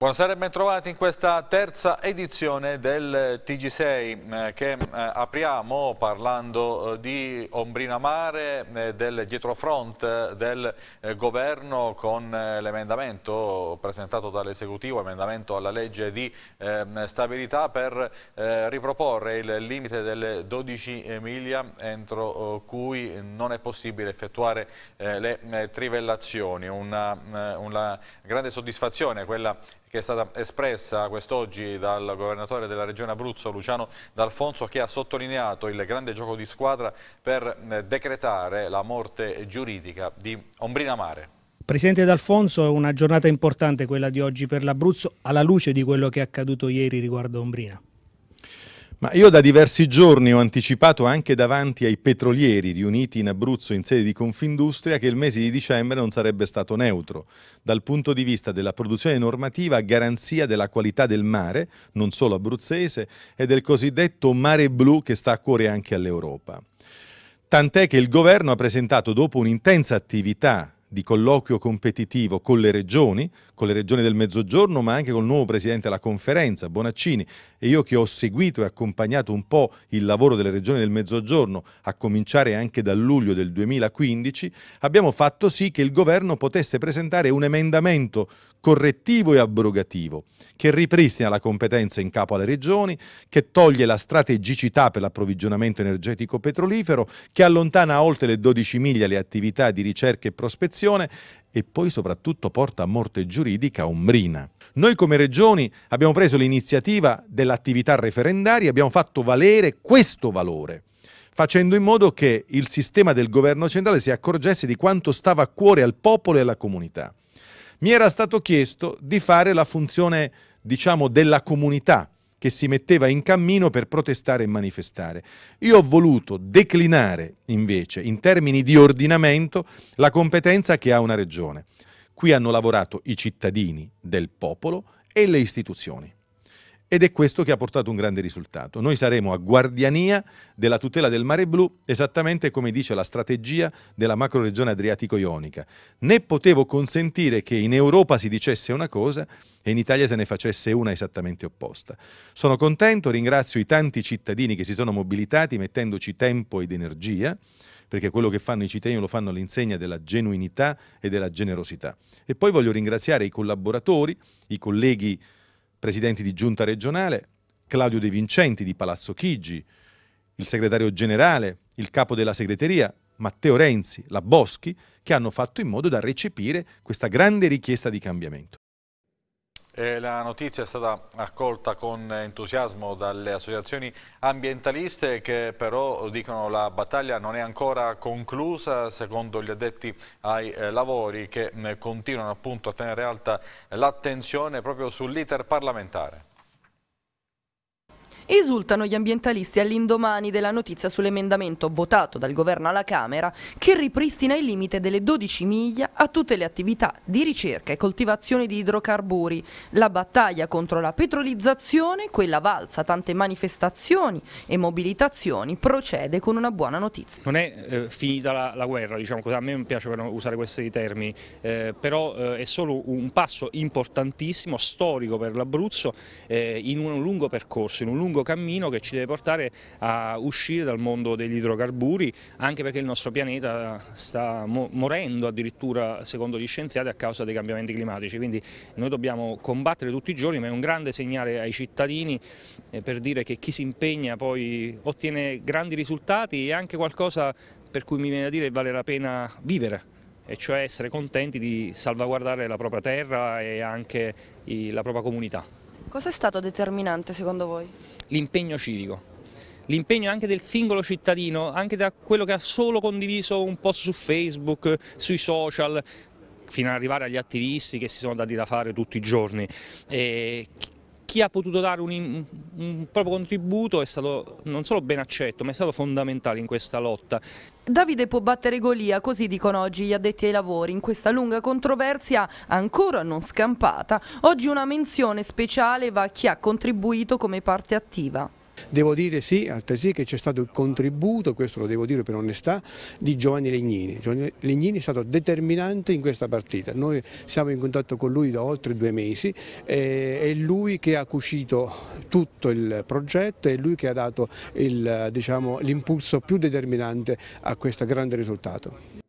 Buonasera e bentrovati in questa terza edizione del TG6 eh, che eh, apriamo parlando eh, di Ombrina Mare, eh, del dietrofront eh, del eh, governo con l'emendamento presentato dall'esecutivo, emendamento alla legge di ehm, stabilità per riproporre il limite delle 12 miglia entro cui non è possibile effettuare le trivellazioni. Una, una grande soddisfazione quella che che è stata espressa quest'oggi dal governatore della regione Abruzzo Luciano D'Alfonso che ha sottolineato il grande gioco di squadra per eh, decretare la morte giuridica di Ombrina Mare. Presidente D'Alfonso, è una giornata importante quella di oggi per l'Abruzzo alla luce di quello che è accaduto ieri riguardo Ombrina. Ma io da diversi giorni ho anticipato anche davanti ai petrolieri riuniti in Abruzzo in sede di Confindustria che il mese di dicembre non sarebbe stato neutro dal punto di vista della produzione normativa a garanzia della qualità del mare, non solo abruzzese, e del cosiddetto mare blu che sta a cuore anche all'Europa. Tant'è che il governo ha presentato dopo un'intensa attività di colloquio competitivo con le regioni, con le regioni del Mezzogiorno, ma anche col nuovo presidente della conferenza, Bonaccini. E io che ho seguito e accompagnato un po' il lavoro delle regioni del Mezzogiorno, a cominciare anche dal luglio del 2015, abbiamo fatto sì che il governo potesse presentare un emendamento correttivo e abrogativo, che ripristina la competenza in capo alle regioni, che toglie la strategicità per l'approvvigionamento energetico petrolifero, che allontana oltre le 12 miglia le attività di ricerca e prospezione e poi soprattutto porta a morte giuridica ombrina. Noi come regioni abbiamo preso l'iniziativa dell'attività referendaria e abbiamo fatto valere questo valore facendo in modo che il sistema del governo centrale si accorgesse di quanto stava a cuore al popolo e alla comunità mi era stato chiesto di fare la funzione, diciamo, della comunità che si metteva in cammino per protestare e manifestare. Io ho voluto declinare invece in termini di ordinamento la competenza che ha una regione. Qui hanno lavorato i cittadini del popolo e le istituzioni. Ed è questo che ha portato un grande risultato. Noi saremo a guardiania della tutela del mare blu, esattamente come dice la strategia della macroregione adriatico-ionica. Né potevo consentire che in Europa si dicesse una cosa e in Italia se ne facesse una esattamente opposta. Sono contento, ringrazio i tanti cittadini che si sono mobilitati mettendoci tempo ed energia, perché quello che fanno i cittadini lo fanno all'insegna della genuinità e della generosità. E poi voglio ringraziare i collaboratori, i colleghi presidenti di giunta regionale, Claudio De Vincenti di Palazzo Chigi, il segretario generale, il capo della segreteria, Matteo Renzi, la Boschi, che hanno fatto in modo da recepire questa grande richiesta di cambiamento. Eh, la notizia è stata accolta con entusiasmo dalle associazioni ambientaliste che però dicono la battaglia non è ancora conclusa secondo gli addetti ai eh, lavori che eh, continuano appunto a tenere alta l'attenzione proprio sull'iter parlamentare. Esultano gli ambientalisti all'indomani della notizia sull'emendamento votato dal governo alla Camera che ripristina il limite delle 12 miglia a tutte le attività di ricerca e coltivazione di idrocarburi. La battaglia contro la petrolizzazione, quella valsa tante manifestazioni e mobilitazioni, procede con una buona notizia. Non è eh, finita la, la guerra, diciamo così, a me non piace usare questi termini, eh, però eh, è solo un passo importantissimo, storico per l'Abruzzo, eh, in un lungo percorso, in un lungo lungo cammino che ci deve portare a uscire dal mondo degli idrocarburi, anche perché il nostro pianeta sta morendo addirittura, secondo gli scienziati, a causa dei cambiamenti climatici. Quindi noi dobbiamo combattere tutti i giorni, ma è un grande segnale ai cittadini eh, per dire che chi si impegna poi ottiene grandi risultati e anche qualcosa per cui mi viene a dire vale la pena vivere e cioè essere contenti di salvaguardare la propria terra e anche la propria comunità. Cosa è stato determinante secondo voi? L'impegno civico. L'impegno anche del singolo cittadino, anche da quello che ha solo condiviso un post su Facebook, sui social, fino ad arrivare agli attivisti che si sono dati da fare tutti i giorni. E chi ha potuto dare un, un, proprio contributo è stato non solo ben accetto ma è stato fondamentale in questa lotta. Davide può battere Golia, così dicono oggi gli addetti ai lavori. In questa lunga controversia, ancora non scampata, oggi una menzione speciale va a chi ha contribuito come parte attiva. Devo dire sì, altresì, che c'è stato il contributo, questo lo devo dire per onestà, di Giovanni Legnini. Giovanni Legnini è stato determinante in questa partita. Noi siamo in contatto con lui da oltre due mesi, eh, è lui che ha cucito tutto il progetto, è lui che ha dato diciamo, l'impulso diciamo, più determinante a questo grande risultato.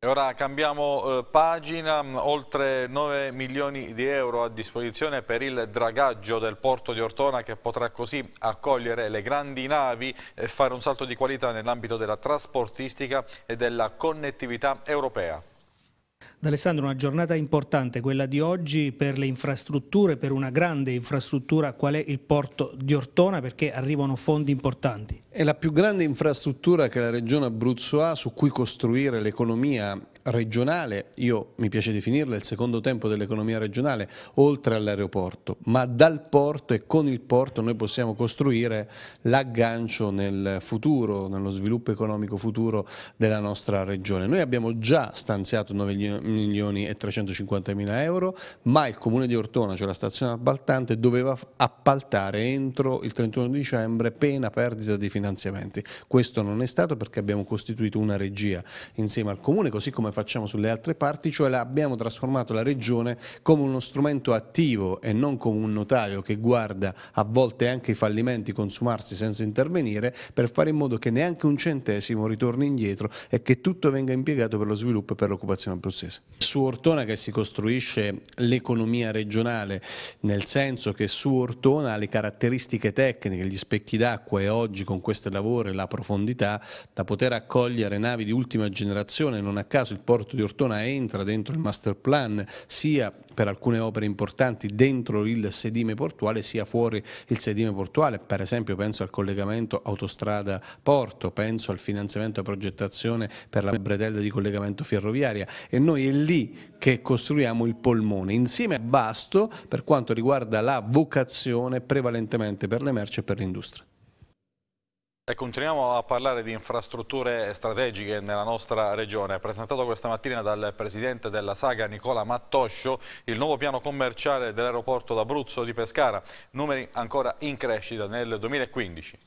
E ora cambiamo eh, pagina, mm, oltre 9 milioni di euro a disposizione per il dragaggio del porto di Ortona che potrà così accogliere le grandi navi e fare un salto di qualità nell'ambito della trasportistica e della connettività europea. D'Alessandro, una giornata importante quella di oggi per le infrastrutture, per una grande infrastruttura qual è il porto di Ortona perché arrivano fondi importanti. È la più grande infrastruttura che la regione Abruzzo ha su cui costruire l'economia regionale, io mi piace definirla il secondo tempo dell'economia regionale, oltre all'aeroporto, ma dal porto e con il porto noi possiamo costruire l'aggancio nel futuro, nello sviluppo economico futuro della nostra regione. Noi abbiamo già stanziato 9 milioni milioni e 350 mila euro, ma il comune di Ortona, cioè la stazione appaltante, doveva appaltare entro il 31 dicembre pena perdita di finanziamenti. Questo non è stato perché abbiamo costituito una regia insieme al comune, così come facciamo sulle altre parti, cioè abbiamo trasformato la regione come uno strumento attivo e non come un notaio che guarda a volte anche i fallimenti consumarsi senza intervenire per fare in modo che neanche un centesimo ritorni indietro e che tutto venga impiegato per lo sviluppo e per l'occupazione abruzzese. Su Ortona che si costruisce l'economia regionale, nel senso che su Ortona le caratteristiche tecniche, gli specchi d'acqua e oggi con questo lavoro e la profondità da poter accogliere navi di ultima generazione, non a caso il porto di Ortona entra dentro il master plan sia per alcune opere importanti dentro il sedime portuale sia fuori il sedime portuale, per esempio penso al collegamento autostrada-porto, penso al finanziamento e progettazione per la bretella di collegamento ferroviaria e noi è lì che costruiamo il polmone, insieme a Basto per quanto riguarda la vocazione prevalentemente per le merci e per l'industria. E continuiamo a parlare di infrastrutture strategiche nella nostra regione. Presentato questa mattina dal presidente della Saga Nicola Mattoscio il nuovo piano commerciale dell'aeroporto d'Abruzzo di Pescara, numeri ancora in crescita nel 2015.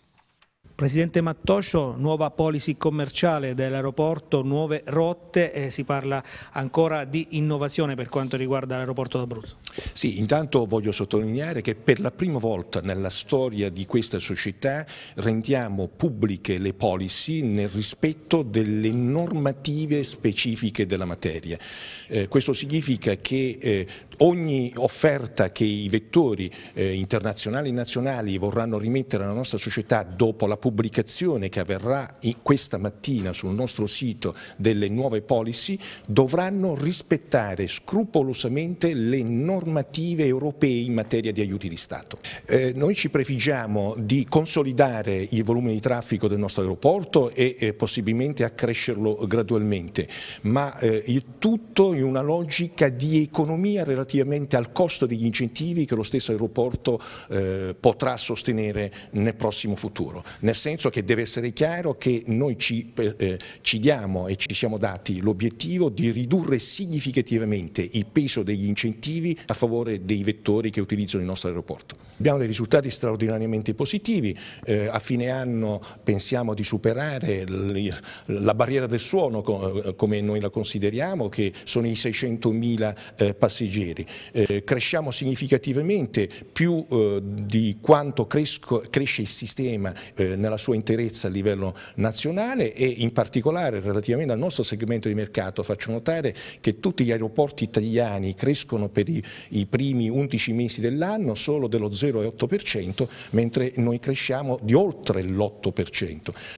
Presidente Mattoscio, nuova policy commerciale dell'aeroporto, nuove rotte, eh, si parla ancora di innovazione per quanto riguarda l'aeroporto d'Abruzzo. Sì, intanto voglio sottolineare che per la prima volta nella storia di questa società rendiamo pubbliche le policy nel rispetto delle normative specifiche della materia. Eh, questo significa che eh, ogni offerta che i vettori eh, internazionali e nazionali vorranno rimettere alla nostra società dopo la pubblicazione pubblicazione che avverrà questa mattina sul nostro sito delle nuove policy dovranno rispettare scrupolosamente le normative europee in materia di aiuti di Stato. Eh, noi ci prefiggiamo di consolidare il volume di traffico del nostro aeroporto e eh, possibilmente accrescerlo gradualmente, ma eh, il tutto in una logica di economia relativamente al costo degli incentivi che lo stesso aeroporto eh, potrà sostenere nel prossimo futuro. Nel nel senso che deve essere chiaro che noi ci, eh, eh, ci diamo e ci siamo dati l'obiettivo di ridurre significativamente il peso degli incentivi a favore dei vettori che utilizzano il nostro aeroporto. Abbiamo dei risultati straordinariamente positivi, eh, a fine anno pensiamo di superare la barriera del suono eh, come noi la consideriamo, che sono i 600.000 eh, passeggeri. Eh, cresciamo significativamente più di quanto cresco, cresce il sistema eh, nella sua interezza a livello nazionale e in particolare relativamente al nostro segmento di mercato faccio notare che tutti gli aeroporti italiani crescono per i, i primi 11 mesi dell'anno solo dello 0,8% mentre noi cresciamo di oltre l'8%.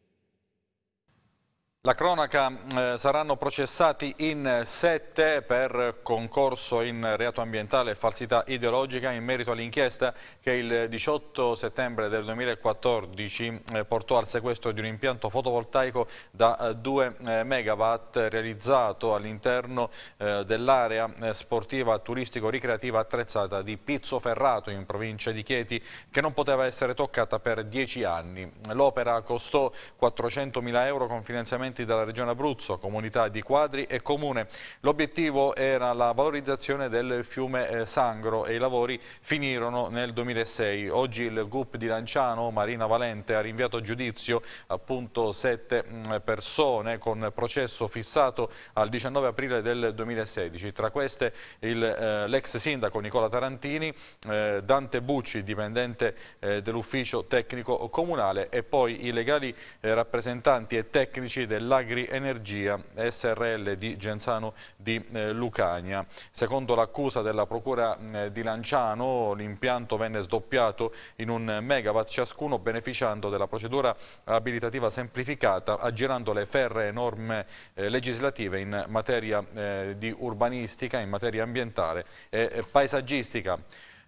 La cronaca eh, saranno processati in sette per concorso in reato ambientale e falsità ideologica in merito all'inchiesta che il 18 settembre del 2014 eh, portò al sequestro di un impianto fotovoltaico da eh, 2 eh, megawatt realizzato all'interno eh, dell'area eh, sportiva turistico-ricreativa attrezzata di Pizzo Ferrato in provincia di Chieti che non poteva essere toccata per 10 anni. L'opera costò 400.000 euro con finanziamento provenienti dalla regione Abruzzo, comunità di Quadri e Comune. L'obiettivo era la valorizzazione del fiume eh, Sangro e i lavori finirono nel 2006. Oggi il GUP di Lanciano, Marina Valente, ha rinviato a giudizio appunto sette mm, persone con processo fissato al 19 aprile del 2016. Tra queste eh, l'ex eh, sindaco Nicola Tarantini, eh, Dante Bucci, dipendente eh, dell'ufficio tecnico comunale e poi i legali eh, rappresentanti e tecnici del l'Agri Energia SRL di Genzano di eh, Lucania. Secondo l'accusa della Procura mm, di Lanciano l'impianto venne sdoppiato in un megawatt ciascuno beneficiando della procedura abilitativa semplificata aggirando le ferre norme eh, legislative in materia eh, di urbanistica, in materia ambientale e paesaggistica.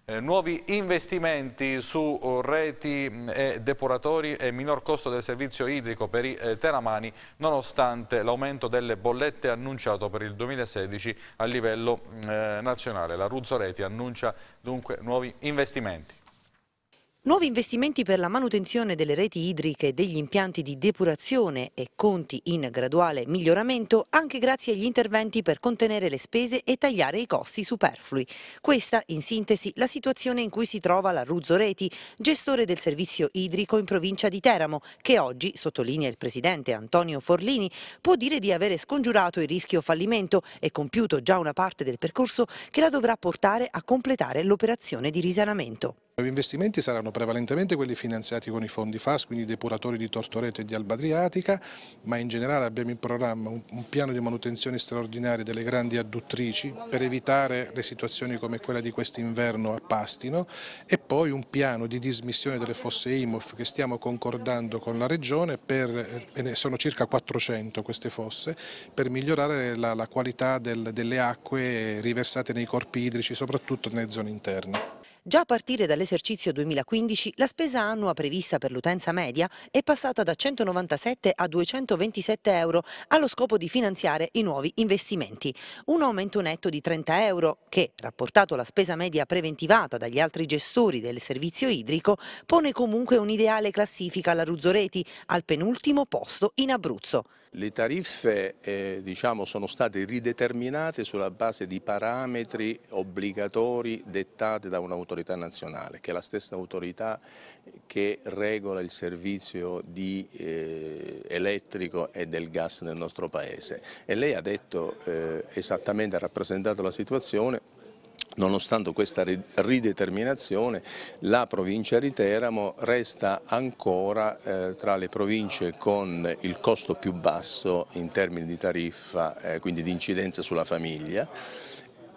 Eh, nuovi investimenti su eh, reti mm, e depuratori e minor costo del servizio idrico per i eh, teramani nonostante l'aumento delle bollette annunciato per il 2016 a livello mm, eh, nazionale. La Ruzzo Reti annuncia dunque nuovi investimenti. Nuovi investimenti per la manutenzione delle reti idriche e degli impianti di depurazione e conti in graduale miglioramento anche grazie agli interventi per contenere le spese e tagliare i costi superflui. Questa, in sintesi, la situazione in cui si trova la Ruzzo Reti, gestore del servizio idrico in provincia di Teramo, che oggi, sottolinea il presidente Antonio Forlini, può dire di avere scongiurato il rischio fallimento e compiuto già una parte del percorso che la dovrà portare a completare l'operazione di risanamento. I nuovi investimenti saranno prevalentemente quelli finanziati con i fondi FAS, quindi depuratori di Tortoreto e di Alba Adriatica, ma in generale abbiamo in programma un, un piano di manutenzione straordinaria delle grandi adduttrici per evitare le situazioni come quella di quest'inverno a Pastino e poi un piano di dismissione delle fosse IMOF che stiamo concordando con la Regione per, eh, sono circa 400 queste fosse, per migliorare la, la qualità del, delle acque riversate nei corpi idrici, soprattutto nelle zone interne. Già a partire dall'esercizio 2015 la spesa annua prevista per l'utenza media è passata da 197 a 227 euro allo scopo di finanziare i nuovi investimenti. Un aumento netto di 30 euro che, rapportato alla spesa media preventivata dagli altri gestori del servizio idrico, pone comunque un'ideale classifica alla Ruzzoreti, al penultimo posto in Abruzzo. Le tariffe eh, diciamo, sono state rideterminate sulla base di parametri obbligatori dettati da un'autorità dell'autorità nazionale, che è la stessa autorità che regola il servizio di, eh, elettrico e del gas nel nostro Paese. E lei ha detto eh, esattamente, ha rappresentato la situazione, Nonostante questa rideterminazione, la provincia di Teramo resta ancora eh, tra le province con il costo più basso in termini di tariffa, eh, quindi di incidenza sulla famiglia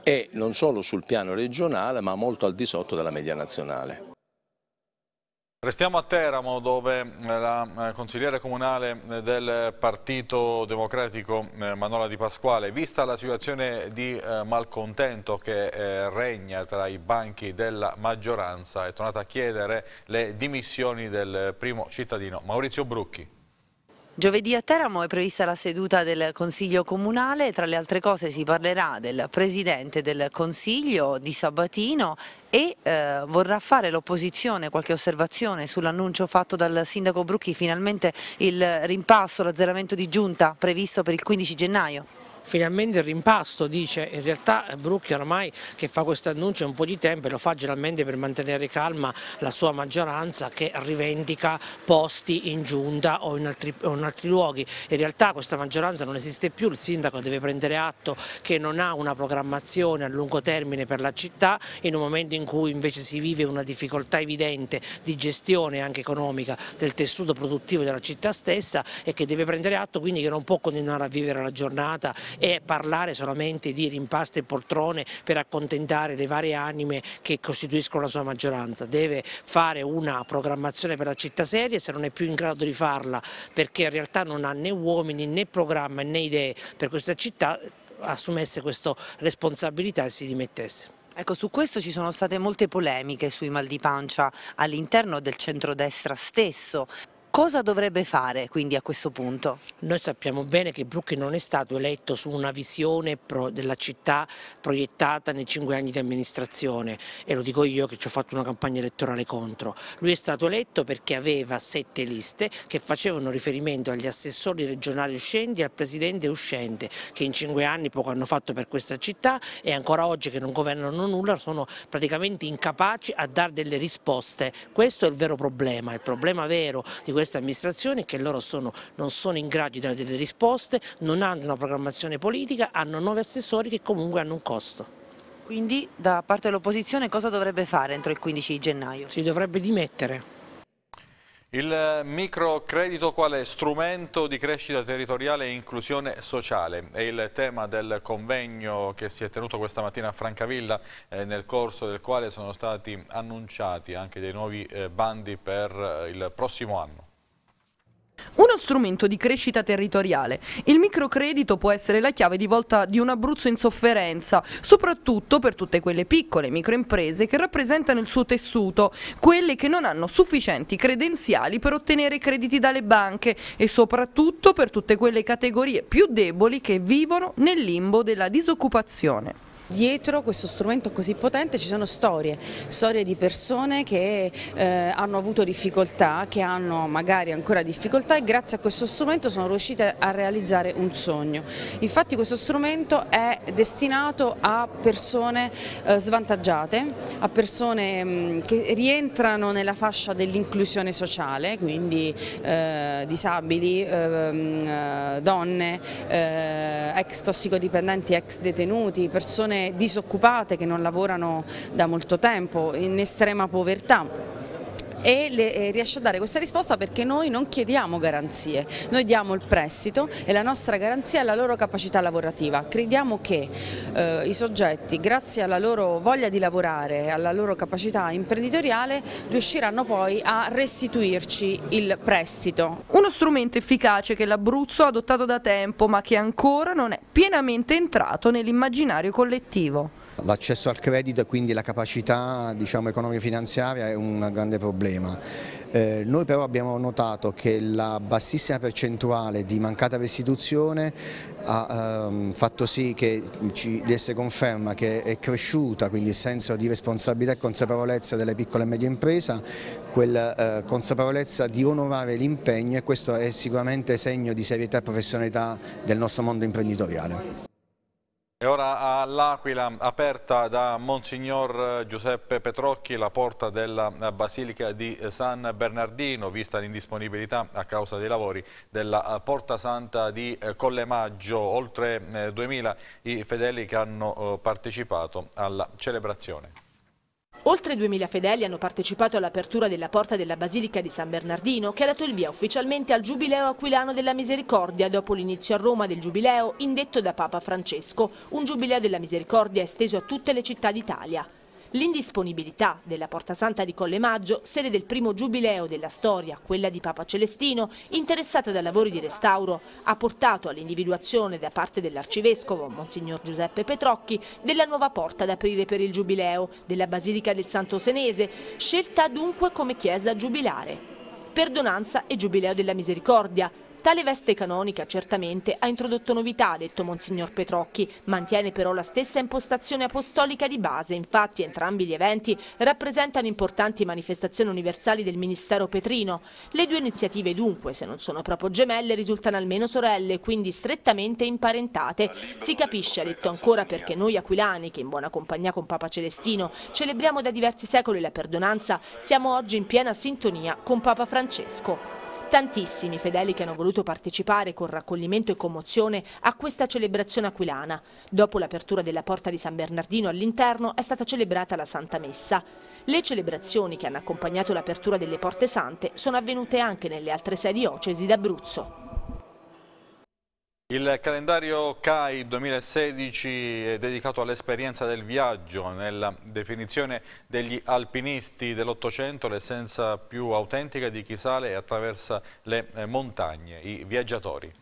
e non solo sul piano regionale ma molto al di sotto della media nazionale. Restiamo a Teramo dove eh, la eh, consigliere comunale eh, del Partito Democratico Manola Di Pasquale, vista la situazione di malcontento che regna tra i banchi della maggioranza, è tornata a chiedere le dimissioni del primo cittadino Maurizio Brucchi. Giovedì a Teramo è prevista la seduta del Consiglio Comunale, tra le altre cose si parlerà del Presidente del Consiglio di Sabatino e eh, vorrà fare l'opposizione qualche osservazione sull'annuncio fatto dal Sindaco Brucchi, finalmente il rimpasso, l'azzeramento di giunta previsto per il 15 gennaio? finalmente il rimpasto, dice in realtà eh, Brucchi ormai che fa questo annuncio un po' di tempo e lo fa generalmente per mantenere calma la sua maggioranza che rivendica posti in giunta o in altri, o in altri luoghi, in realtà questa maggioranza non esiste più, il sindaco deve prendere atto che non ha una programmazione a lungo termine per la città in un momento in cui invece si vive una difficoltà evidente di gestione anche economica del tessuto produttivo della città stessa e che deve prendere atto quindi che non può continuare a vivere la giornata e parlare solamente di rimpasto e poltrone per accontentare le varie anime che costituiscono la sua maggioranza. Deve fare una programmazione per la città seria e se non è più in grado di farla perché in realtà non ha né uomini né programma né idee per questa città assumesse questa responsabilità e si dimettesse. Ecco, su questo ci sono state molte polemiche sui mal di pancia all'interno del centrodestra stesso. Cosa dovrebbe fare quindi a questo punto? Noi sappiamo bene che Brucchi non è stato eletto su una visione della città proiettata nei cinque anni di amministrazione e lo dico io che ci ho fatto una campagna elettorale contro. Lui è stato eletto perché aveva sette liste che facevano riferimento agli assessori regionali uscenti e al presidente uscente che in cinque anni poco hanno fatto per questa città e ancora oggi che non governano nulla sono praticamente incapaci a dare delle risposte. Questo è il vero problema, il problema vero di queste amministrazioni che loro sono, non sono in grado di dare delle risposte, non hanno una programmazione politica, hanno nove assessori che comunque hanno un costo. Quindi da parte dell'opposizione cosa dovrebbe fare entro il 15 gennaio? Si dovrebbe dimettere. Il microcredito quale strumento di crescita territoriale e inclusione sociale è il tema del convegno che si è tenuto questa mattina a Francavilla eh, nel corso del quale sono stati annunciati anche dei nuovi eh, bandi per eh, il prossimo anno. Uno strumento di crescita territoriale. Il microcredito può essere la chiave di volta di un Abruzzo in sofferenza, soprattutto per tutte quelle piccole microimprese che rappresentano il suo tessuto, quelle che non hanno sufficienti credenziali per ottenere crediti dalle banche e soprattutto per tutte quelle categorie più deboli che vivono nel limbo della disoccupazione. Dietro questo strumento così potente ci sono storie, storie di persone che eh, hanno avuto difficoltà, che hanno magari ancora difficoltà e grazie a questo strumento sono riuscite a realizzare un sogno. Infatti questo strumento è destinato a persone eh, svantaggiate, a persone mh, mm, che rientrano nella fascia dell'inclusione sociale, quindi eh, disabili, eh, mm, eh, donne, eh, ex tossicodipendenti, ex detenuti, persone disoccupate che non lavorano da molto tempo, in estrema povertà e le, eh, riesce a dare questa risposta perché noi non chiediamo garanzie, noi diamo il prestito e la nostra garanzia è la loro capacità lavorativa. Crediamo che eh, i soggetti, grazie alla loro voglia di lavorare, e alla loro capacità imprenditoriale, riusciranno poi a restituirci il prestito. Uno strumento efficace che l'Abruzzo ha adottato da tempo ma che ancora non è pienamente entrato nell'immaginario collettivo. L'accesso al credito e quindi la capacità diciamo, economico-finanziaria è un grande problema. Eh, noi però abbiamo notato che la bassissima percentuale di mancata restituzione ha ehm, fatto sì che ci desse conferma che è cresciuta quindi il senso di responsabilità e consapevolezza delle piccole e medie imprese, quella eh, consapevolezza di onorare l'impegno e questo è sicuramente segno di serietà e professionalità del nostro mondo imprenditoriale. E ora all'Aquila, aperta da Monsignor Giuseppe Petrocchi la porta della Basilica di San Bernardino, vista l'indisponibilità a causa dei lavori della Porta Santa di eh, Collemaggio. Oltre 2000 eh, i fedeli che hanno eh, partecipato alla celebrazione. Oltre 2.000 fedeli hanno partecipato all'apertura della porta della Basilica di San Bernardino che ha dato il via ufficialmente al Giubileo Aquilano della Misericordia dopo l'inizio a Roma del Giubileo indetto da Papa Francesco, un Giubileo della Misericordia esteso a tutte le città d'Italia. L'indisponibilità della Porta Santa di Colle Maggio, sede del primo giubileo della storia, quella di Papa Celestino, interessata da lavori di restauro, ha portato all'individuazione da parte dell'arcivescovo, Monsignor Giuseppe Petrocchi, della nuova porta da aprire per il giubileo, della Basilica del Santo Senese, scelta dunque come chiesa giubilare. Perdonanza e Giubileo della Misericordia, Tale veste canonica certamente ha introdotto novità, ha detto Monsignor Petrocchi, mantiene però la stessa impostazione apostolica di base, infatti entrambi gli eventi rappresentano importanti manifestazioni universali del Ministero Petrino. Le due iniziative dunque, se non sono proprio gemelle, risultano almeno sorelle, quindi strettamente imparentate. Si capisce, ha detto ancora, perché noi aquilani, che in buona compagnia con Papa Celestino celebriamo da diversi secoli la perdonanza, siamo oggi in piena sintonia con Papa Francesco. Tantissimi fedeli che hanno voluto partecipare con raccoglimento e commozione a questa celebrazione aquilana. Dopo l'apertura della porta di San Bernardino all'interno è stata celebrata la Santa Messa. Le celebrazioni che hanno accompagnato l'apertura delle porte sante sono avvenute anche nelle altre sei diocesi d'Abruzzo. Il calendario CAI 2016 è dedicato all'esperienza del viaggio, nella definizione degli alpinisti dell'Ottocento, l'essenza più autentica di chi sale e attraversa le eh, montagne, i viaggiatori.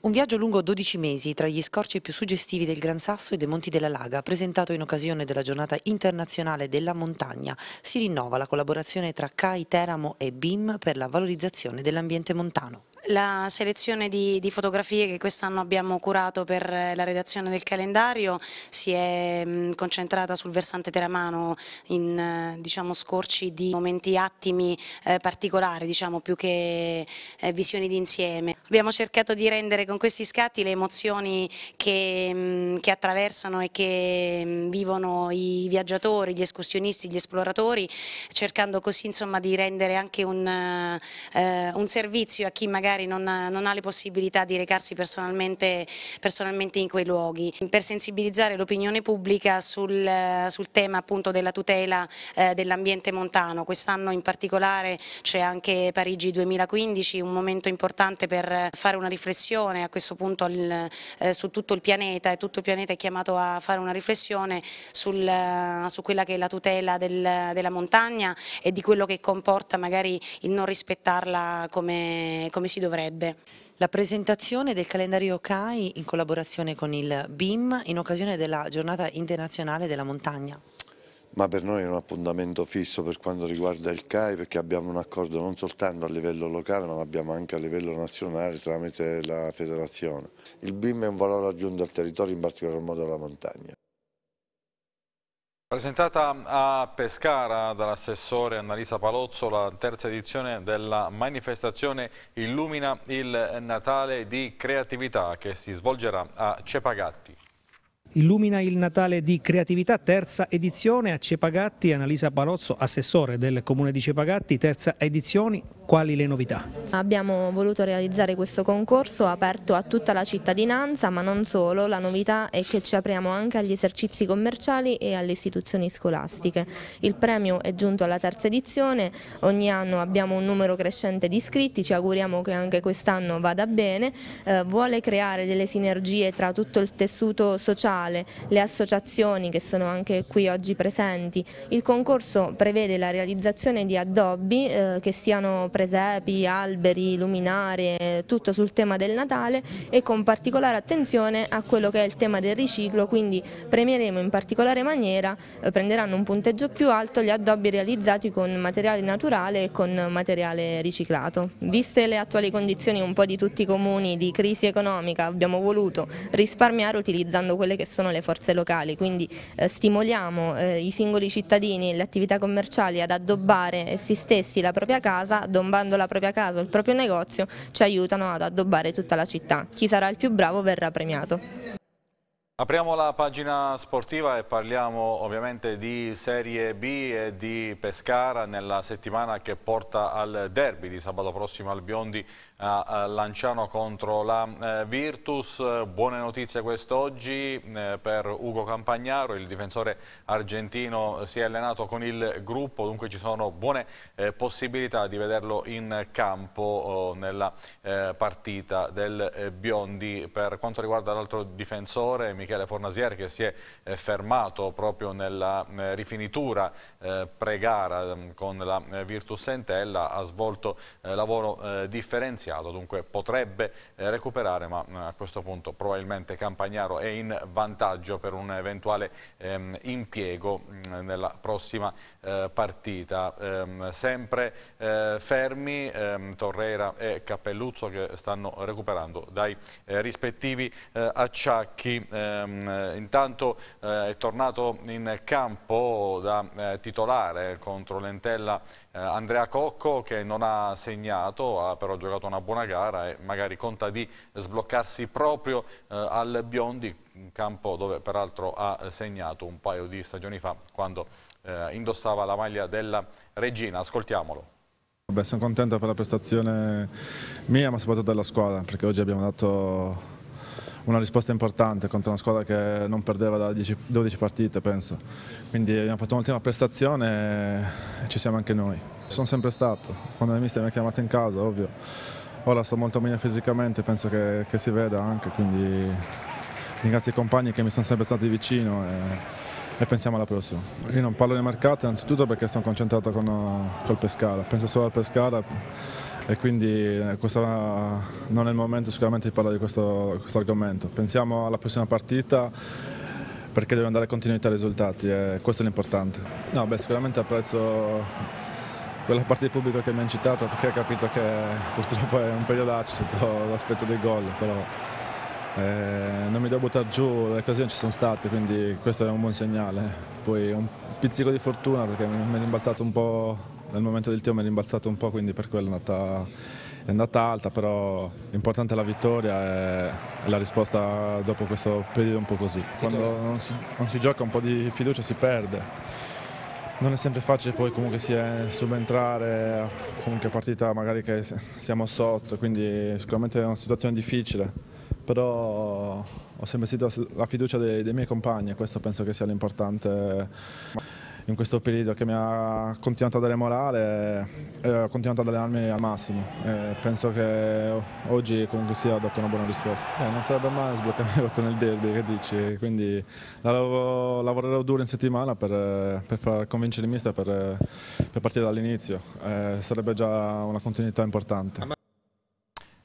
Un viaggio lungo 12 mesi tra gli scorci più suggestivi del Gran Sasso e dei Monti della Laga, presentato in occasione della giornata internazionale della montagna, si rinnova la collaborazione tra CAI Teramo e BIM per la valorizzazione dell'ambiente montano. La selezione di, di fotografie che quest'anno abbiamo curato per eh, la redazione del calendario si è mh, mm, concentrata sul versante teramano in eh, diciamo, scorci di momenti attimi eh, particolari, diciamo, più che eh, visioni d'insieme. Abbiamo cercato di rendere con questi scatti le emozioni che, mh, mm, che attraversano e che mh, mm, vivono i viaggiatori, gli escursionisti, gli esploratori, cercando così insomma, di rendere anche un, eh, un servizio a chi magari magari non, non ha le possibilità di recarsi personalmente, personalmente in quei luoghi. Per sensibilizzare l'opinione pubblica sul, sul, tema appunto della tutela eh, dell'ambiente montano, quest'anno in particolare c'è anche Parigi 2015, un momento importante per fare una riflessione a questo punto al, eh, su tutto il pianeta e tutto il pianeta è chiamato a fare una riflessione sul, uh, su quella che è la tutela del, della montagna e di quello che comporta magari il non rispettarla come, come si dovrebbe. La presentazione del calendario CAI in collaborazione con il BIM in occasione della giornata internazionale della montagna. Ma per noi è un appuntamento fisso per quanto riguarda il CAI perché abbiamo un accordo non soltanto a livello locale ma l'abbiamo anche a livello nazionale tramite la federazione. Il BIM è un valore aggiunto al territorio, in particolar modo alla montagna. Presentata a Pescara dall'assessore Annalisa Palozzo la terza edizione della manifestazione Illumina il Natale di Creatività che si svolgerà a Cepagatti. Illumina il Natale di Creatività, terza edizione a Cepagatti, Annalisa Barozzo, assessore del comune di Cepagatti, terza edizione, quali le novità? Abbiamo voluto realizzare questo concorso aperto a tutta la cittadinanza, ma non solo, la novità è che ci apriamo anche agli esercizi commerciali e alle istituzioni scolastiche. Il premio è giunto alla terza edizione, ogni anno abbiamo un numero crescente di iscritti, ci auguriamo che anche quest'anno vada bene, eh, vuole creare delle sinergie tra tutto il tessuto sociale locale, le associazioni che sono anche qui oggi presenti. Il concorso prevede la realizzazione di addobbi eh, che siano presepi, alberi, luminare, tutto sul tema del Natale e con particolare attenzione a quello che è il tema del riciclo, quindi premieremo in particolare maniera, eh, prenderanno un punteggio più alto gli addobbi realizzati con materiale naturale e con materiale riciclato. Viste le attuali condizioni un po' di tutti i comuni di crisi economica abbiamo voluto risparmiare utilizzando quelle che sono le forze locali, quindi eh, stimoliamo eh, i singoli cittadini e le attività commerciali ad addobbare essi stessi la propria casa, addobbando la propria casa o il proprio negozio ci aiutano ad addobbare tutta la città. Chi sarà il più bravo verrà premiato. Apriamo la pagina sportiva e parliamo ovviamente di Serie B e di Pescara nella settimana che porta al derby di sabato prossimo al Biondi a Lanciano contro la eh, Virtus. Buone notizie quest'oggi eh, per Ugo Campagnaro, il difensore argentino eh, si è allenato con il gruppo, dunque ci sono buone possibilità di vederlo in campo oh, nella partita del Biondi. Per quanto riguarda l'altro difensore, Michele Fornasier che si è fermato proprio nella rifinitura pre-gara mm, con la Virtus Entella, ha svolto lavoro differenziato iniziato, dunque potrebbe eh, recuperare, ma eh, a questo punto probabilmente Campagnaro è in vantaggio per un eventuale ehm, impiego mm, nella prossima eh, partita. Ehm, sempre eh, fermi ehm, Torrera e Cappelluzzo che stanno recuperando dai eh, rispettivi acciacchi. Ehm, intanto è tornato in campo da titolare contro l'Entella Andrea Cocco che non ha segnato, ha però giocato una buona gara e magari conta di sbloccarsi proprio eh, al Biondi, un campo dove peraltro ha segnato un paio di stagioni fa quando eh, indossava la maglia della Regina. Ascoltiamolo. Beh, sono contento per la prestazione mia ma soprattutto della squadra perché oggi abbiamo dato una risposta importante contro una squadra che non perdeva da 10, 12 partite, penso. Quindi abbiamo fatto un'ultima prestazione e ci siamo anche noi. Sono sempre stato, quando il mister mi ha chiamato in casa, ovvio Ora sto molto meglio fisicamente, penso che, che si veda anche, quindi ringrazio i compagni che mi sono sempre stati vicino e, e, pensiamo alla prossima. Io non parlo di mercato innanzitutto perché sono concentrato con, col Pescara, penso solo al Pescara e quindi eh, questo non è il momento sicuramente di parlare di questo, questo argomento. Pensiamo alla prossima partita perché deve andare continuità ai risultati e eh, questo è l'importante. No, beh, sicuramente apprezzo quella parte di pubblico che mi ha incitato perché ha capito che purtroppo è un periodaccio sotto l'aspetto del gol, però eh, non mi devo buttare giù, le occasioni ci sono state, quindi questo è un buon segnale. Poi un pizzico di fortuna perché mi è rimbalzato un po', nel momento del tiro mi è rimbalzato un po', quindi per quello è andata, è andata alta, però l'importante è la vittoria e la risposta dopo questo periodo è un po' così. Quando non si, non si gioca un po' di fiducia si perde non è sempre facile poi comunque subentrare comunque partita magari che siamo sotto, quindi sicuramente è una situazione difficile, però ho sempre sentito la fiducia dei, dei miei compagni e questo penso che sia l'importante in questo periodo che mi ha continuato a dare morale e eh, ho continuato ad allenarmi al massimo. E penso che oggi comunque sia dato una buona risposta. Beh, non sarebbe mai sbloccarmi proprio nel derby, che dici? Quindi lavorerò, lavorerò duro in settimana per, per far convincere il mister per, per partire dall'inizio. Eh, sarebbe già una continuità importante.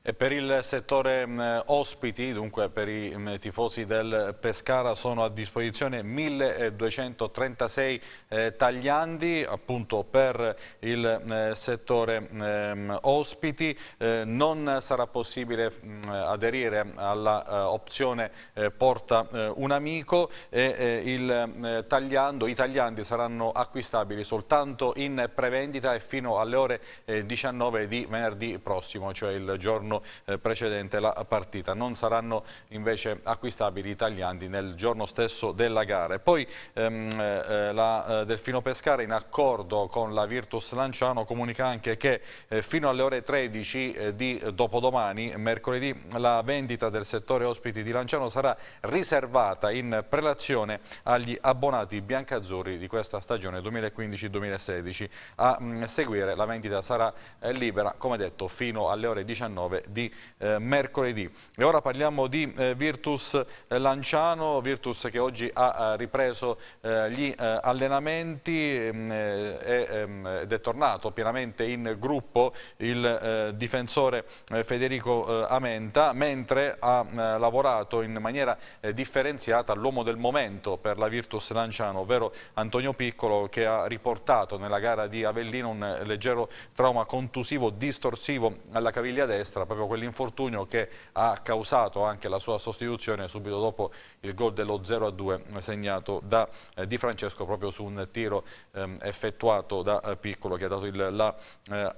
E per il settore mh, mm, ospiti, dunque per i mh, mm, tifosi del Pescara, sono a disposizione 1236 eh, tagliandi appunto per il mh, mm, settore ospiti. Eh, non sarà possibile aderire all'opzione eh, eh, Porta eh, un amico e eh, il, tagliando, i tagliandi saranno acquistabili soltanto in prevendita e fino alle ore 19 di venerdì prossimo, cioè il giorno giorno eh, precedente la partita. Non saranno invece acquistabili i tagliandi nel giorno stesso della gara. E poi ehm, eh, eh, la Delfino Pescara in accordo con la Virtus Lanciano comunica anche che fino alle ore 13 di dopodomani, mercoledì, la vendita del settore ospiti di Lanciano sarà riservata in prelazione agli abbonati biancazzurri di questa stagione 2015-2016. A mm, seguire la vendita sarà libera, come detto, fino alle ore 19 di eh, mercoledì. E ora parliamo di eh, Virtus eh, Lanciano, Virtus che oggi ha ripreso eh, gli eh, allenamenti ehm, ehm, ed è tornato pienamente in gruppo il difensore Federico Amenta, mentre ha lavorato in maniera differenziata l'uomo del momento per la Virtus Lanciano, ovvero Antonio Piccolo che ha riportato nella gara di Avellino un leggero trauma contusivo distorsivo alla caviglia destra, proprio quell'infortunio che ha causato anche la sua sostituzione subito dopo il gol dello 0-2 segnato da eh, Di Francesco proprio su un tiro ehm, effettuato da eh, Piccolo che ha dato il, la eh,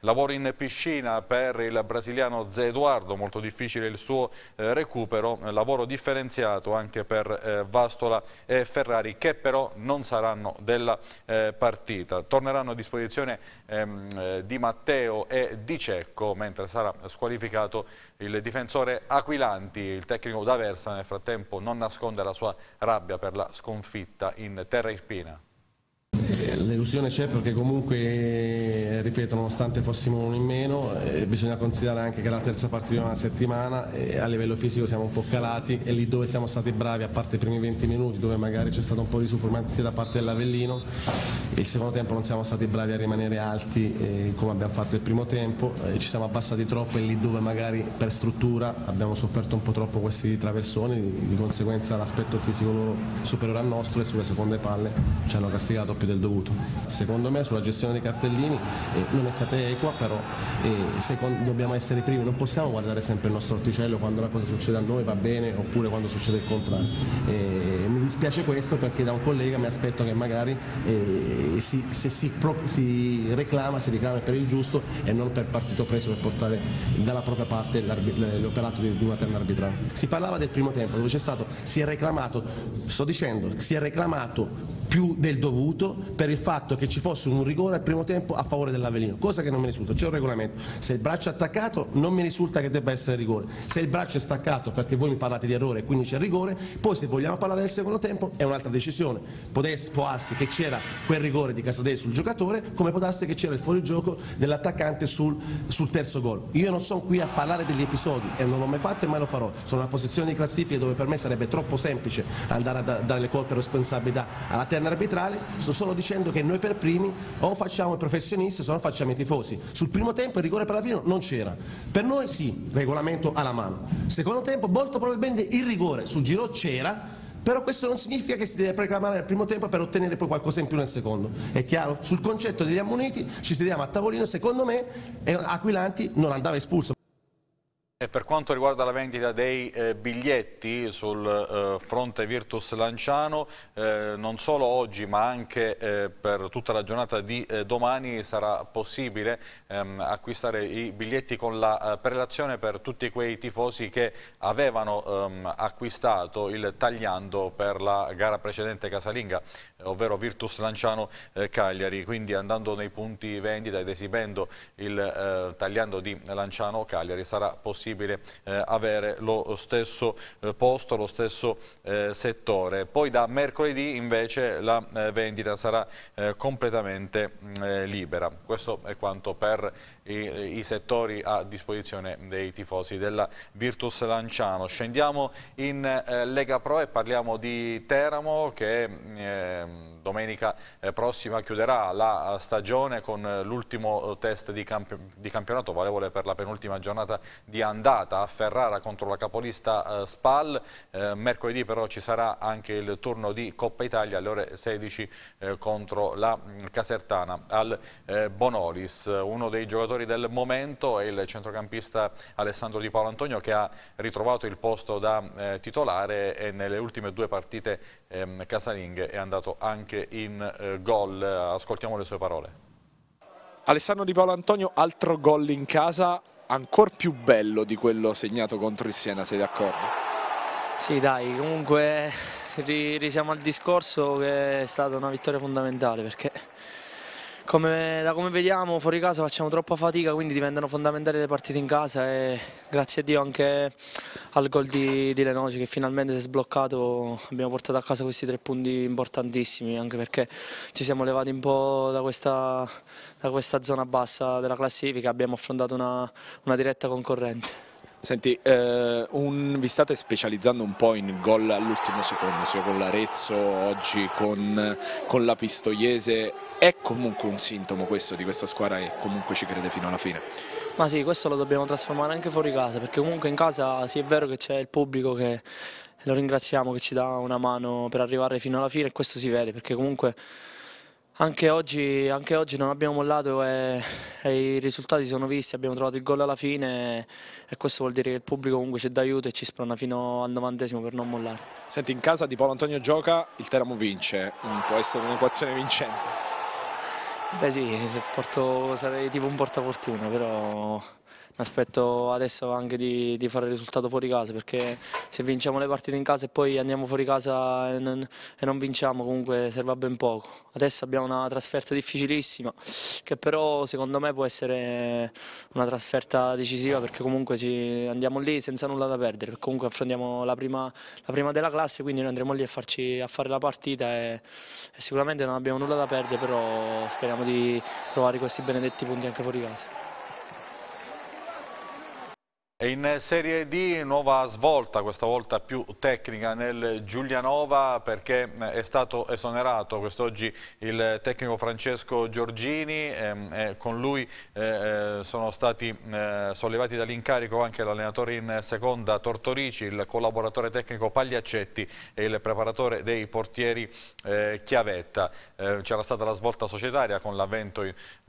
Lavoro in piscina per il brasiliano Zé Eduardo, molto difficile il suo eh, recupero, lavoro differenziato anche per eh, Vastola e Ferrari che però non saranno della eh, partita. Torneranno a disposizione ehm, di Matteo e di Cecco mentre mentre sarà squalificato il difensore Aquilanti. Il tecnico D'Aversa nel frattempo non nasconde la sua rabbia per la sconfitta in terra irpina l'illusione c'è perché comunque, eh, ripeto, nonostante fossimo uno in meno, eh, bisogna considerare anche che la terza partita di una settimana eh, a livello fisico siamo un po' calati e lì dove siamo stati bravi, a parte i primi 20 minuti dove magari c'è stato un po' di supremazia da parte dell'Avellino, il secondo tempo non siamo stati bravi a rimanere alti eh, come abbiamo fatto il primo tempo, eh, ci siamo abbassati troppo e lì dove magari per struttura abbiamo sofferto un po' troppo questi traversoni, di, di conseguenza l'aspetto fisico loro superiore al nostro e sulle seconde palle ci hanno castigato più del 2 dovuto. Secondo me sulla gestione dei cartellini eh, non è stata equa, però eh, secondo, dobbiamo essere primi, non possiamo guardare sempre il nostro orticello quando una cosa succede a noi va bene oppure quando succede il contrario. Eh, mi dispiace questo perché da un collega mi aspetto che magari eh, si, se si, pro, si, reclama, si reclama per il giusto e non per partito preso per portare dalla propria parte l'operato di, di una terna arbitrale. Si parlava del primo tempo dove c'è stato, si è reclamato, sto dicendo, si è reclamato più del dovuto per il fatto che ci fosse un rigore al primo tempo a favore dell'Avellino, cosa che non mi risulta, c'è un regolamento, se il braccio è attaccato non mi risulta che debba essere rigore, se il braccio è staccato perché voi mi parlate di errore e quindi c'è rigore, poi se vogliamo parlare del secondo tempo è un'altra decisione, può darsi che c'era quel rigore di Casadei sul giocatore come può darsi che c'era il fuorigioco dell'attaccante sul, sul terzo gol, io non sono qui a parlare degli episodi e non l'ho mai fatto e mai lo farò, sono in una posizione di classifica dove per me sarebbe troppo semplice andare a dare le colpe e responsabilità alla terza interna arbitrale, sto solo dicendo che noi per primi o facciamo i professionisti o no facciamo i tifosi. Sul primo tempo il rigore per la non c'era. Per noi sì, regolamento alla mano. Secondo tempo molto probabilmente il rigore sul giro c'era, però questo non significa che si deve preclamare nel primo tempo per ottenere poi qualcosa in più nel secondo. È chiaro? Sul concetto degli ammoniti ci sediamo a tavolino, secondo me Aquilanti non andava espulso. E per quanto riguarda la vendita dei eh, biglietti sul eh, fronte Virtus Lanciano, eh, non solo oggi ma anche eh, per tutta la giornata di eh, domani sarà possibile ehm, acquistare i biglietti con la eh, prelazione per tutti quei tifosi che avevano ehm, acquistato il tagliando per la gara precedente casalinga ovvero Virtus Lanciano eh, Cagliari, quindi andando nei punti vendita ed esibendo il eh, tagliando di Lanciano Cagliari sarà possibile eh, avere lo stesso posto, lo stesso settore. Poi da mercoledì invece la vendita sarà completamente mm, libera. Questo è quanto per i, i settori a disposizione dei tifosi della Virtus Lanciano. Scendiamo in eh, Lega Pro e parliamo di Teramo che... Eh, domenica eh, prossima chiuderà la eh, stagione con eh, l'ultimo test di, camp di, campionato valevole per la penultima giornata di andata a Ferrara contro la capolista Spal. mercoledì però ci sarà anche il turno di Coppa Italia alle ore 16 contro la mm, Casertana al Bonolis. Uno dei giocatori del momento è il centrocampista Alessandro Di Paolo Antonio che ha ritrovato il posto da titolare e nelle ultime due partite ehm, casalinghe è andato anche anche in eh, gol. Ascoltiamo le sue parole. Alessandro Di Paolo Antonio, altro gol in casa, ancora più bello di quello segnato contro il Siena, sei d'accordo? Sì dai, comunque eh, risiamo al discorso che è stata una vittoria fondamentale perché come, da come vediamo fuori casa facciamo troppa fatica quindi diventano fondamentali le partite in casa e grazie a Dio anche al gol di, di Lenoci che finalmente si è sbloccato abbiamo portato a casa questi tre punti importantissimi anche perché ci siamo levati un po' da questa, da questa zona bassa della classifica abbiamo affrontato una, una diretta concorrente. Senti, eh, un, vi state specializzando un po' in gol all'ultimo secondo, sia con l'Arezzo, oggi con, con, la Pistoiese, è comunque un sintomo questo di questa squadra che comunque ci crede fino alla fine? Ma sì, questo lo dobbiamo trasformare anche fuori casa, perché comunque in casa sì è vero che c'è il pubblico che lo ringraziamo, che ci dà una mano per arrivare fino alla fine e questo si vede, perché comunque anche oggi, anche oggi, non abbiamo mollato e, e, i risultati sono visti, abbiamo trovato il gol alla fine e, e questo vuol dire che il pubblico comunque c'è d'aiuto e ci sprona fino al novantesimo per non mollare. Senti, in casa di Paolo Antonio gioca, il Teramo vince, può essere un'equazione vincente. Beh sì, porto, sarei tipo un portafortuna, però aspetto adesso anche di, di, fare il risultato fuori casa perché se vinciamo le partite in casa e poi andiamo fuori casa e non, e non vinciamo comunque serve a ben poco. Adesso abbiamo una trasferta difficilissima che però secondo me può essere una trasferta decisiva perché comunque ci andiamo lì senza nulla da perdere, comunque affrontiamo la prima, la prima della classe quindi noi andremo lì a, farci, a fare la partita e, e sicuramente non abbiamo nulla da perdere però speriamo di trovare questi benedetti punti anche fuori casa. In Serie D nuova svolta, questa volta più tecnica nel Giulianova perché eh, è stato esonerato quest'oggi il tecnico Francesco Giorgini, ehm, e con lui eh, eh, sono stati sollevati dall'incarico anche l'allenatore in seconda Tortorici, il collaboratore tecnico Pagliaccetti e il preparatore dei portieri Chiavetta. C'era stata la svolta societaria con l'avvento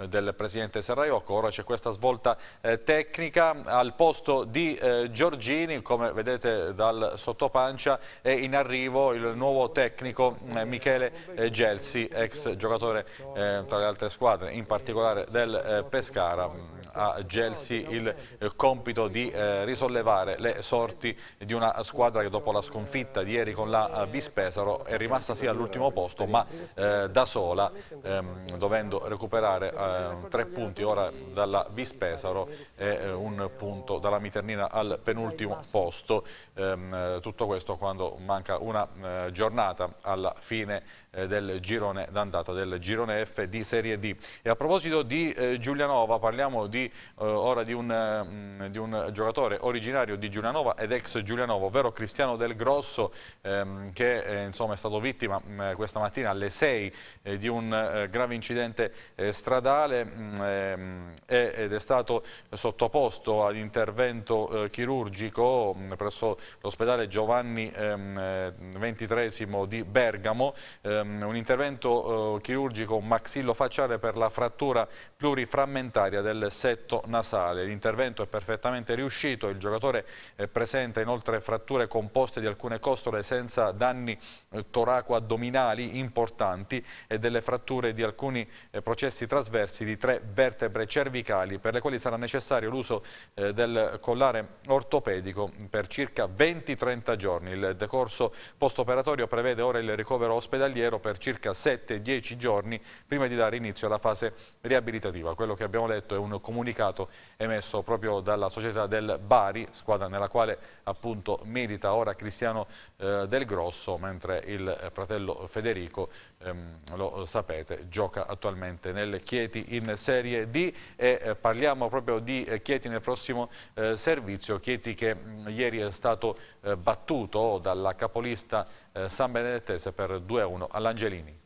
del presidente Serraiocco, ora c'è questa svolta tecnica al posto di eh, Giorgini, come vedete dal sottopancia, è in arrivo il nuovo tecnico eh, Michele eh, Gelsi, ex giocatore eh, tra le altre squadre, in particolare del eh, Pescara a Gelsi il eh, compito di eh, risollevare le sorti di una squadra che dopo la sconfitta di ieri con la eh, Vispesaro è rimasta sì all'ultimo posto ma da sola ehm, dovendo recuperare ehm, tre punti ora dalla Vispesaro e un punto dalla Miternina al penultimo posto ehm, tutto questo quando manca una giornata alla fine eh, del girone d'andata del girone F di Serie D. E a proposito di eh, Giulianova, parliamo di, eh, ora di un, mm, di un, giocatore originario di Giulianova ed ex Giulianova, ovvero Cristiano Del Grosso, ehm, che eh, insomma, è stato vittima mh, mm, questa mattina alle 6 eh, di un eh, grave incidente stradale mh, mm, ehm, ed è stato sottoposto ad intervento chirurgico presso l'ospedale Giovanni XXIII ehm, di Bergamo. Eh, Ehm, un intervento eh, chirurgico maxillofacciale per la frattura pluriframmentaria del setto nasale. L'intervento è perfettamente riuscito, il giocatore presenta inoltre fratture composte di alcune costole senza danni eh, toraco-addominali importanti e delle fratture di alcuni eh, processi trasversi di tre vertebre cervicali per le quali sarà necessario l'uso eh, del collare ortopedico per circa 20-30 giorni. Il decorso postoperatorio prevede ora il ricovero ospedaliero cimitero per circa 7-10 giorni prima di dare inizio alla fase riabilitativa. Quello che abbiamo letto è un comunicato emesso proprio dalla società del Bari, squadra nella quale appunto milita ora Cristiano eh, Del Grosso, mentre il eh, fratello Federico, ehm, lo sapete, gioca attualmente nel Chieti in Serie D e eh, parliamo proprio di eh, Chieti nel prossimo eh, servizio, Chieti che mh, mm, ieri è stato eh, battuto dalla capolista San Benedettese per 2-1 a all'Angelini.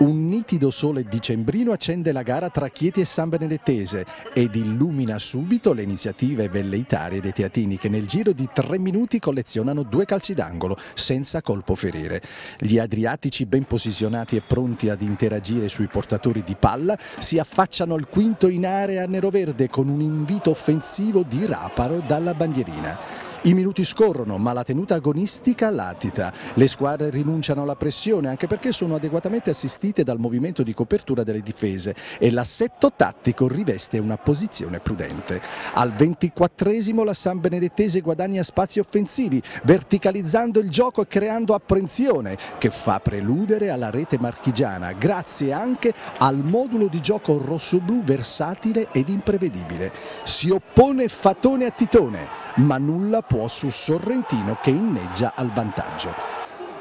Un nitido sole dicembrino accende la gara tra Chieti e San Benedettese ed illumina subito le iniziative velleitarie dei teatini che nel giro di tre minuti collezionano due calci d'angolo senza colpo ferire. Gli adriatici ben posizionati e pronti ad interagire sui portatori di palla si affacciano al quinto in area neroverde con un invito offensivo di Raparo dalla bandierina. I minuti scorrono, ma la tenuta agonistica latita. Le squadre rinunciano alla pressione anche perché sono adeguatamente assistite dal movimento di copertura delle difese e l'assetto tattico riveste una posizione prudente. Al 24 la San Benedettese guadagna spazi offensivi, verticalizzando il gioco e creando apprensione che fa preludere alla rete marchigiana, grazie anche al modulo di gioco rossoblu versatile ed imprevedibile. Si oppone Fatone a Titone, ma nulla può su Sorrentino che inneggia al vantaggio.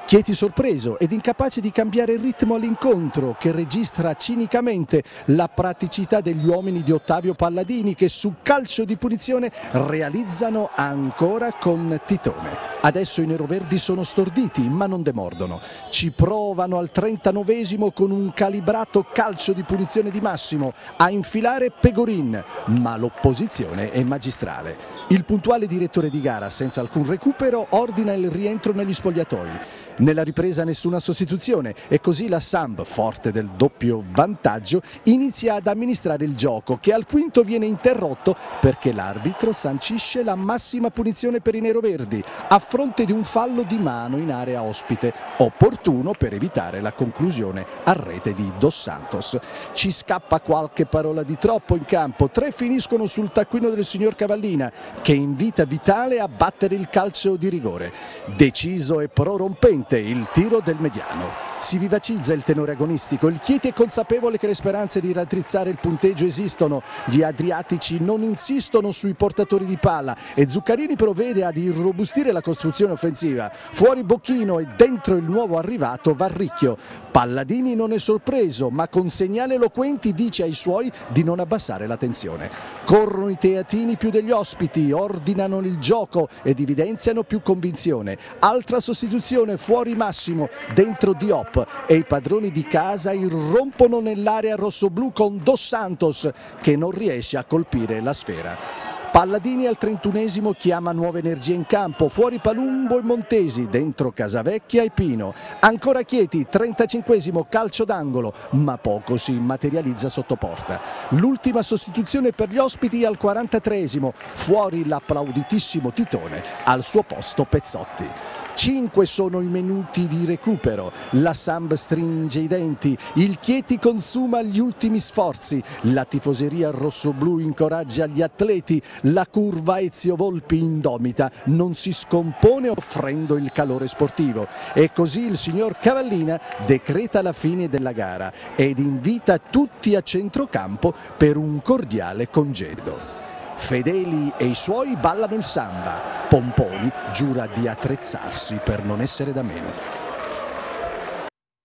Chieti sorpreso ed incapace di cambiare il ritmo all'incontro che registra cinicamente la praticità degli uomini di Ottavio Palladini che su calcio di punizione realizzano ancora con Titone. Adesso i neroverdi sono storditi ma non demordono. Ci provano al 39esimo con un calibrato calcio di punizione di Massimo a infilare Pegorin ma l'opposizione è magistrale. Il puntuale direttore di gara senza alcun recupero ordina il rientro negli spogliatoi. Nella ripresa nessuna sostituzione e così la Samb, forte del doppio vantaggio, inizia ad amministrare il gioco che al quinto viene interrotto perché l'arbitro sancisce la massima punizione per i neroverdi a fronte di un fallo di mano in area ospite, opportuno per evitare la conclusione a rete di Dos Santos. Ci scappa qualche parola di troppo in campo, tre finiscono sul taccuino del signor Cavallina che invita Vitale a battere il calcio di rigore. Deciso e prorompente Finalmente il tiro del mediano. Si vivacizza il tenore agonistico, il Chieti è consapevole che le speranze di raddrizzare il punteggio esistono, gli adriatici non insistono sui portatori di palla e Zuccarini provvede ad irrobustire la costruzione offensiva. Fuori Bocchino e dentro il nuovo arrivato Varricchio. Palladini non è sorpreso, ma con segnali eloquenti dice ai suoi di non abbassare la tensione. Corrono i teatini più degli ospiti, ordinano il gioco ed evidenziano più convinzione. Altra sostituzione fuori Massimo, dentro Diop e i padroni di casa irrompono nell'area rossoblù con Dos Santos che non riesce a colpire la sfera. Palladini al 31esimo chiama nuove energie in campo, fuori Palumbo e Montesi, dentro Casavecchia e Pino. Ancora Chieti, 35 esimo calcio d'angolo, ma poco si materializza sotto porta. L'ultima sostituzione per gli ospiti al 43 esimo fuori l'applauditissimo Titone, al suo posto Pezzotti. Cinque sono i minuti di recupero, la Samb stringe i denti, il Chieti consuma gli ultimi sforzi, la tifoseria rossoblù incoraggia gli atleti, la curva Ezio Volpi indomita, non si scompone offrendo il calore sportivo e così il signor Cavallina decreta la fine della gara ed invita tutti a centrocampo per un cordiale congedo. Fedeli e i suoi ballano il samba. Pomponi giura di attrezzarsi per non essere da meno.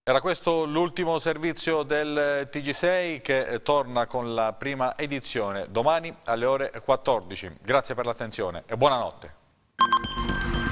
Era questo l'ultimo servizio del TG6 che torna con la prima edizione domani alle ore 14. Grazie per l'attenzione e buonanotte.